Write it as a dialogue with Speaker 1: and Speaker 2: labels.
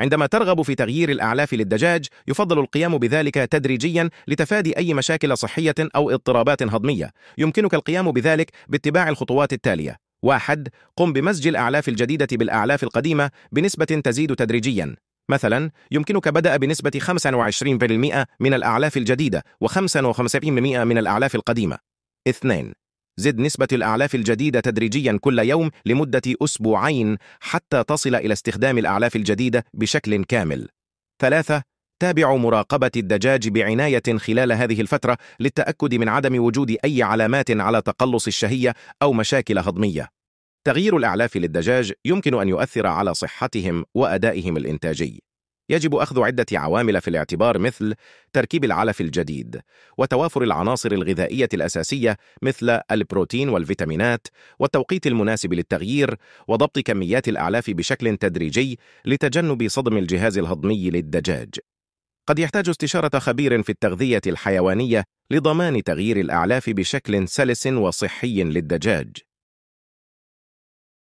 Speaker 1: عندما ترغب في تغيير الأعلاف للدجاج يفضل القيام بذلك تدريجيا لتفادي أي مشاكل صحية أو اضطرابات هضمية يمكنك القيام بذلك باتباع الخطوات التالية واحد قم بمزج الأعلاف الجديدة بالأعلاف القديمة بنسبة تزيد تدريجيا مثلا يمكنك بدأ بنسبة 25% من الأعلاف الجديدة و55% من الأعلاف القديمة 2 زد نسبة الأعلاف الجديدة تدريجيا كل يوم لمدة أسبوعين حتى تصل إلى استخدام الأعلاف الجديدة بشكل كامل. ثلاثة تابع مراقبة الدجاج بعناية خلال هذه الفترة للتأكد من عدم وجود أي علامات على تقلص الشهية أو مشاكل هضمية. تغيير الأعلاف للدجاج يمكن أن يؤثر على صحتهم وأدائهم الإنتاجي. يجب أخذ عدة عوامل في الاعتبار مثل تركيب العلف الجديد وتوافر العناصر الغذائية الأساسية مثل البروتين والفيتامينات والتوقيت المناسب للتغيير وضبط كميات الأعلاف بشكل تدريجي لتجنب صدم الجهاز الهضمي للدجاج قد يحتاج استشارة خبير في التغذية الحيوانية لضمان تغيير الأعلاف بشكل سلس وصحي للدجاج